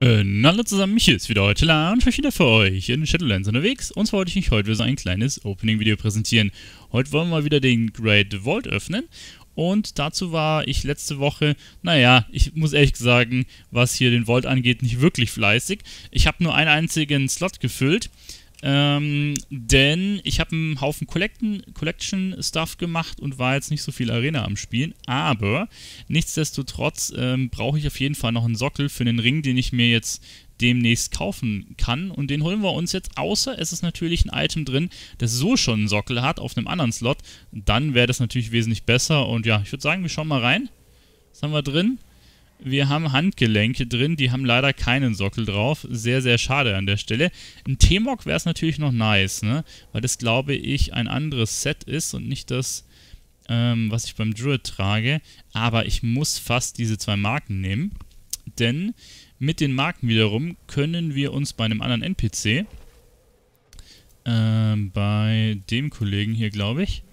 Äh, hallo zusammen, Michi ist wieder heute da und ich wieder für euch in Shadowlands unterwegs. Und zwar wollte ich euch heute wieder so ein kleines Opening-Video präsentieren. Heute wollen wir mal wieder den Great Vault öffnen. Und dazu war ich letzte Woche, naja, ich muss ehrlich sagen, was hier den Vault angeht, nicht wirklich fleißig. Ich habe nur einen einzigen Slot gefüllt. Ähm, denn ich habe einen Haufen Collection-Stuff gemacht und war jetzt nicht so viel Arena am Spielen. Aber nichtsdestotrotz ähm, brauche ich auf jeden Fall noch einen Sockel für den Ring, den ich mir jetzt demnächst kaufen kann. Und den holen wir uns jetzt, außer es ist natürlich ein Item drin, das so schon einen Sockel hat auf einem anderen Slot. Dann wäre das natürlich wesentlich besser. Und ja, ich würde sagen, wir schauen mal rein. Was haben wir drin? Wir haben Handgelenke drin, die haben leider keinen Sockel drauf. Sehr, sehr schade an der Stelle. Ein T-Mock wäre es natürlich noch nice, ne? Weil das, glaube ich, ein anderes Set ist und nicht das, ähm, was ich beim Druid trage. Aber ich muss fast diese zwei Marken nehmen. Denn mit den Marken wiederum können wir uns bei einem anderen NPC, äh, bei dem Kollegen hier, glaube ich,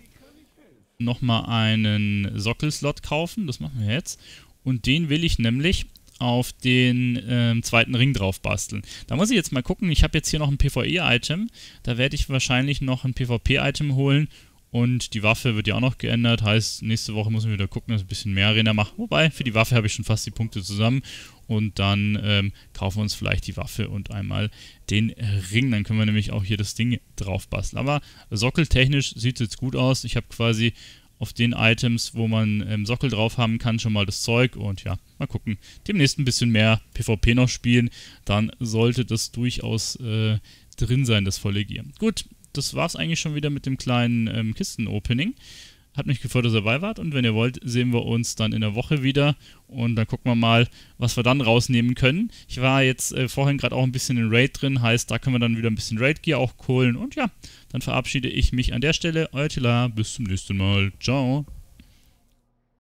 nochmal einen Sockelslot kaufen. Das machen wir jetzt. Und den will ich nämlich auf den ähm, zweiten Ring drauf basteln. Da muss ich jetzt mal gucken. Ich habe jetzt hier noch ein PvE-Item. Da werde ich wahrscheinlich noch ein PvP-Item holen. Und die Waffe wird ja auch noch geändert. Heißt, nächste Woche muss ich wieder gucken, dass ich ein bisschen mehr Arena mache. Wobei, für die Waffe habe ich schon fast die Punkte zusammen. Und dann ähm, kaufen wir uns vielleicht die Waffe und einmal den Ring. Dann können wir nämlich auch hier das Ding drauf basteln. Aber sockeltechnisch sieht es jetzt gut aus. Ich habe quasi auf den Items, wo man ähm, Sockel drauf haben kann, schon mal das Zeug. Und ja, mal gucken. Demnächst ein bisschen mehr PvP noch spielen. Dann sollte das durchaus äh, drin sein, das volle Gear. Gut, das war's eigentlich schon wieder mit dem kleinen ähm, Kisten-Opening. Hat mich gefreut, dass ihr dabei wart. Und wenn ihr wollt, sehen wir uns dann in der Woche wieder. Und dann gucken wir mal, was wir dann rausnehmen können. Ich war jetzt äh, vorhin gerade auch ein bisschen in Raid drin. Heißt, da können wir dann wieder ein bisschen Raid-Gear auch holen. Und ja, dann verabschiede ich mich an der Stelle. Euer Tila. Bis zum nächsten Mal. Ciao.